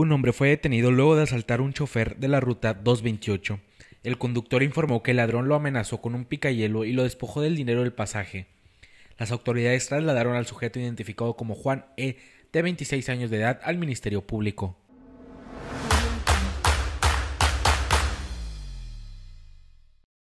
Un hombre fue detenido luego de asaltar un chofer de la ruta 228. El conductor informó que el ladrón lo amenazó con un picayelo y lo despojó del dinero del pasaje. Las autoridades trasladaron al sujeto identificado como Juan E., de 26 años de edad, al Ministerio Público.